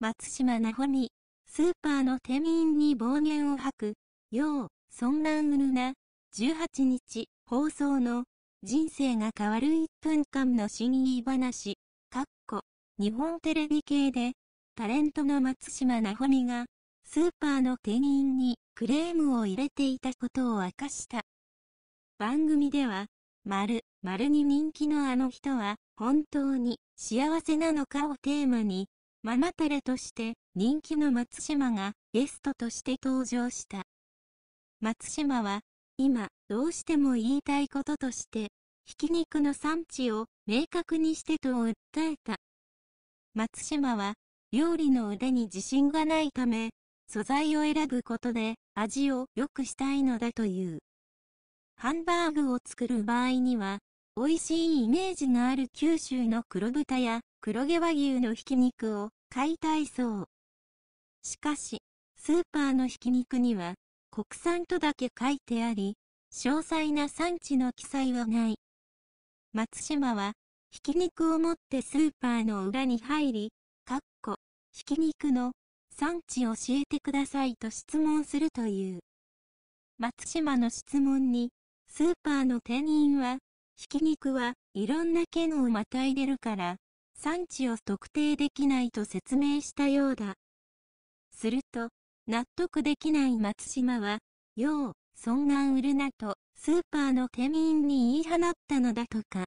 松島なほに、スーパーの店員に暴言を吐く、よう、そんなうるな、18日、放送の、人生が変わる1分間の新言い話、かっ日本テレビ系で、タレントの松島なほにが、スーパーの店員にクレームを入れていたことを明かした。番組では、丸、丸に人気のあの人は、本当に幸せなのかをテーマに、ママタレとして人気の松島がゲストとして登場した。松島は今どうしても言いたいこととしてひき肉の産地を明確にしてと訴えた。松島は料理の腕に自信がないため素材を選ぶことで味を良くしたいのだという。ハンバーグを作る場合には美味しいイメージがある九州の黒豚や黒毛和牛のひき肉を買いたいそう。しかし、スーパーのひき肉には国産とだけ書いてあり、詳細な産地の記載はない。松島は、ひき肉を持ってスーパーの裏に入り、かっこ、ひき肉の産地教えてくださいと質問するという。松島の質問に、スーパーの店員は、ひき肉はいろんな県をまたいでるから、産地を特定できないと説明したようだ。すると、納得できない松島は、よう、そんなん売るなと、スーパーの店員に言い放ったのだとか。